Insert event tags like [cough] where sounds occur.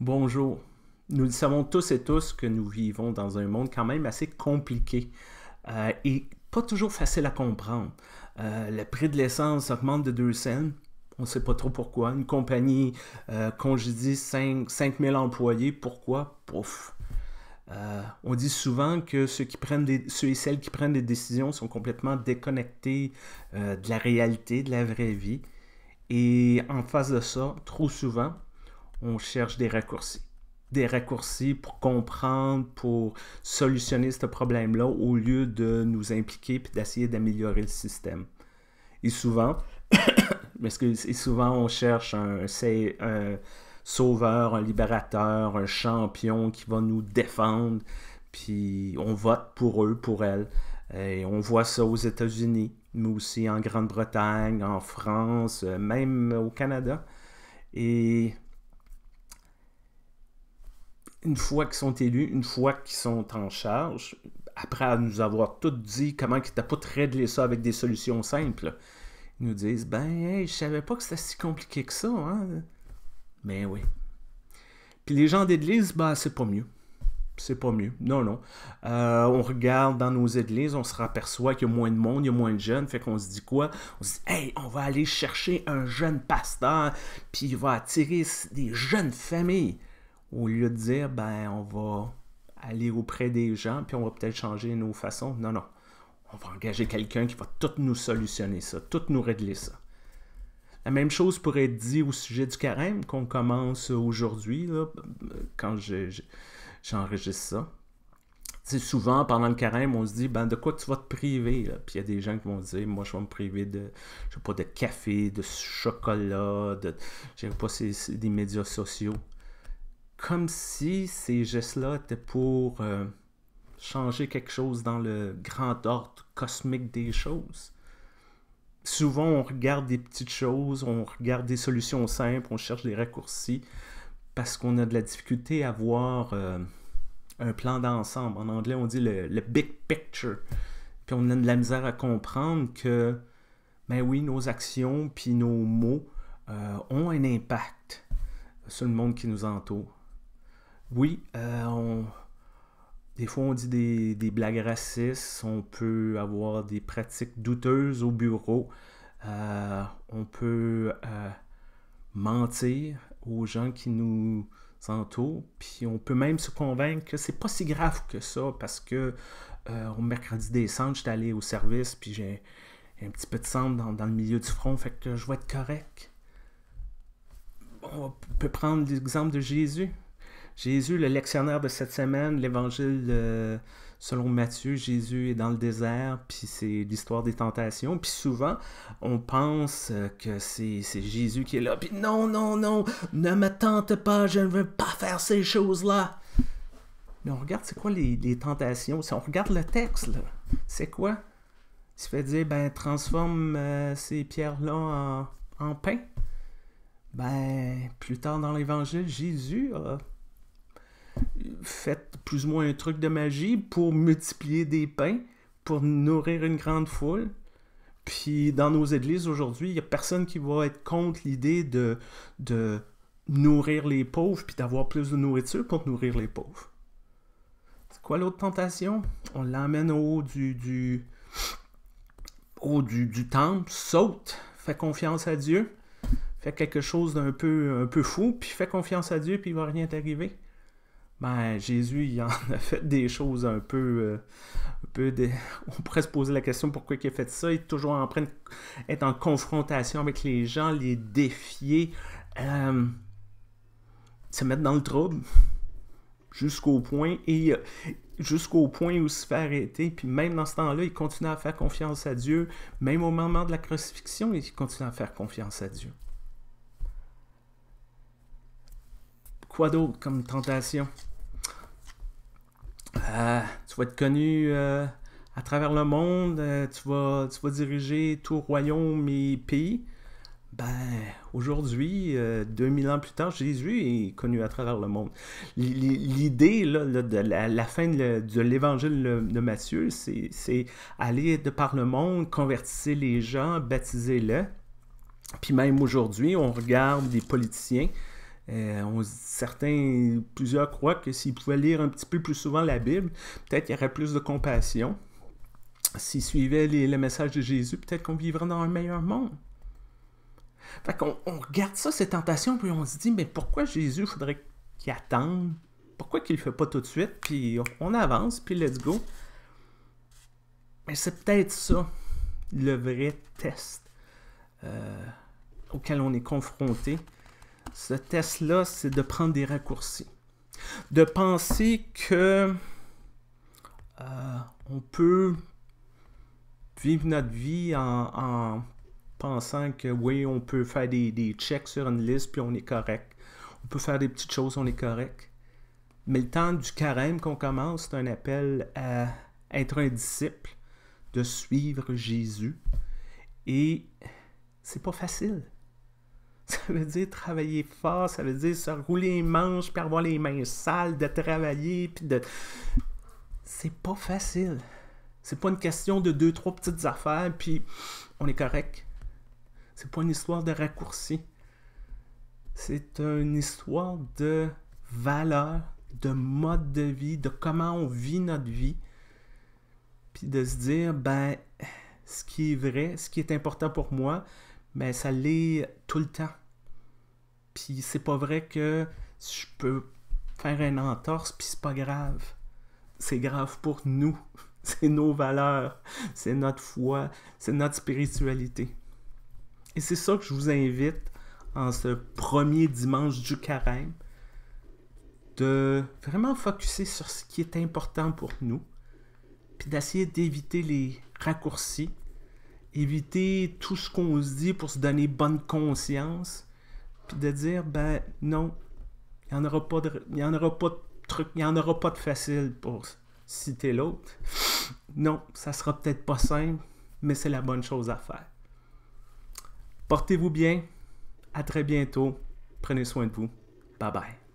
Bonjour. Nous savons tous et tous que nous vivons dans un monde quand même assez compliqué euh, et pas toujours facile à comprendre. Euh, le prix de l'essence augmente de 2 cents. On ne sait pas trop pourquoi. Une compagnie euh, congédie 5, 000 employés. Pourquoi? Pouf. on dit souvent que ceux, qui prennent ceux et celles qui prennent des décisions sont complètement déconnectés de la réalité, de la vraie vie. Et en face de ça, trop souvent, on cherche des raccourcis. Des raccourcis pour comprendre, pour solutionner ce problème-là au lieu de nous impliquer et d'essayer d'améliorer le système. Et souvent, [coughs] que souvent on cherche un, un, sauveur, un libérateur, un champion qui va nous défendre, puis on vote pour eux, pour elles. Et on voit ça aux États-Unis, mais aussi en Grande-Bretagne, en France, euh, même au Canada. Et une fois qu'ils sont élus, une fois qu'ils sont en charge, après nous avoir tout dit comment qu'ils pas de régler ça avec des solutions simples, ils nous disent Ben, hey, je savais pas que c'était si compliqué que ça. Hein? Mais ben oui. Puis les gens d'église, ben, c'est pas mieux. C'est pas mieux. Non, non. Euh, on regarde dans nos églises, on se raperçoit qu'il y a moins de monde, il y a moins de jeunes. Fait qu'on se dit quoi? On se dit, hey, on va aller chercher un jeune pasteur, puis il va attirer des jeunes familles au lieu de dire, ben, on va aller auprès des gens, puis on va peut-être changer nos façons. Non, non. On va engager quelqu'un qui va tout nous solutionner ça, tout nous régler ça. La même chose pourrait être dit au sujet du carême qu'on commence aujourd'hui, quand j'enregistre ça. C'est souvent, pendant le carême, on se dit, ben, de quoi tu vas te priver? Puis il y a des gens qui vont dire, moi, je vais me priver de, je sais pas, de café, de chocolat, de, je sais pas, c'est des médias sociaux comme si ces gestes-là étaient pour euh, changer quelque chose dans le grand ordre cosmique des choses. Souvent, on regarde des petites choses, on regarde des solutions simples, on cherche des raccourcis parce qu'on a de la difficulté à voir euh, un plan d'ensemble. En anglais, on dit le, big picture. Puis on a de la misère à comprendre que, ben oui, nos actions puis nos mots euh, ont un impact sur le monde qui nous entoure. Oui, euh, des fois on dit des, blagues racistes, on peut avoir des pratiques douteuses au bureau, euh, on peut euh, mentir aux gens qui nous entourent, puis on peut même se convaincre que c'est pas si grave que ça parce que au mercredi décembre, j'étais allé au service, puis j'ai un petit peu de sang dans, dans, le milieu du front, fait que je vais être correct. On peut prendre l'exemple de Jésus. Jésus, le lectionnaire de cette semaine, l'évangile selon Matthieu, Jésus est dans le désert, puis c'est l'histoire des tentations. Puis souvent, on pense euh, que c'est Jésus qui est là, puis non, non, non, ne me tente pas, je ne veux pas faire ces choses-là. Mais on regarde, c'est quoi les, tentations? Si on regarde le texte, c'est quoi? Il se fait dire, ben, transforme euh, ces pierres-là en, pain. Ben, plus tard dans l'Évangile, Jésus faites plus ou moins un truc de magie pour multiplier des pains, pour nourrir une grande foule. Puis dans nos églises aujourd'hui, il n'y a personne qui va être contre l'idée de, de nourrir les pauvres, puis d'avoir plus de nourriture pour nourrir les pauvres. C'est quoi l'autre tentation? On l'emmène au haut du, du, au du, du temple, saute, fait confiance à Dieu, fait quelque chose d'un peu, un peu fou, puis fait confiance à Dieu, puis il va rien t'arriver ben, Jésus, il en a fait des choses un peu. Euh, peu [laughs] On pourrait se poser la question pourquoi il a fait ça. Il est toujours en train d'être en confrontation avec les gens, les défier, euh, se mettre dans le trouble jusqu'au point et euh, jusqu'au point où il se fait arrêter. Puis même dans ce temps-là, il continue à faire confiance à Dieu. Même au moment de la crucifixion, il continue à faire confiance à Dieu. Quoi d'autre comme tentation être connu euh, à travers le monde, euh, tu, vas, tu vas diriger tout royaume et pays. Ben, aujourd'hui, 2000 euh, ans plus tard, Jésus est connu à travers le monde. L'idée de la, fin de, l'évangile de Matthieu, c'est, c'est aller de par le monde, convertissez les gens, baptisez-les. Puis même aujourd'hui, on regarde des politiciens euh, certains, plusieurs croient que s'ils pouvaient lire un petit peu plus souvent la Bible, peut-être qu'il y aurait plus de compassion. S'ils suivaient les, le message de Jésus, peut-être qu'on vivrait dans un meilleur monde. Fait qu'on on regarde ça, ces tentations, puis on se dit, mais pourquoi Jésus faudrait qu'il attende? Pourquoi qu'il ne le fait pas tout de suite? Puis on avance, puis let's go. Mais c'est peut-être ça, le vrai test euh, auquel on est confronté ce test-là, c'est de prendre des raccourcis. De penser que euh, on peut vivre notre vie en, pensant que oui, on peut faire des, des checks sur une liste puis on est correct. On peut faire des petites choses, on est correct. Mais le temps du carême qu'on commence, c'est un appel à être un disciple, de suivre Jésus. Et c'est pas facile. Ça veut dire travailler fort, ça veut dire se rouler les manches, puis avoir les mains sales, de travailler, puis de... C'est pas facile. C'est pas une question de deux, trois petites affaires, puis on est correct. C'est pas une histoire de raccourci. C'est une histoire de valeur, de mode de vie, de comment on vit notre vie. Puis de se dire, ben, ce qui est vrai, ce qui est important pour moi, ben, ça l'est tout le temps puis c'est pas vrai que je peux faire un entorse, puis c'est pas grave. C'est grave pour nous. [laughs] C'est nos valeurs, c'est notre foi, c'est notre spiritualité. Et c'est ça que je vous invite en ce premier dimanche du carême, de vraiment focusser sur ce qui est important pour nous, puis d'essayer d'éviter les raccourcis, éviter tout ce qu'on se dit pour se donner bonne conscience, de dire ben non, il n'y en aura pas de, il en aura pas de truc, il n'y en aura pas de facile pour citer l'autre. [sniffs] Non, ça sera peut-être pas simple, mais c'est la bonne chose à faire. Portez-vous bien, à très bientôt, prenez soin de vous, bye bye.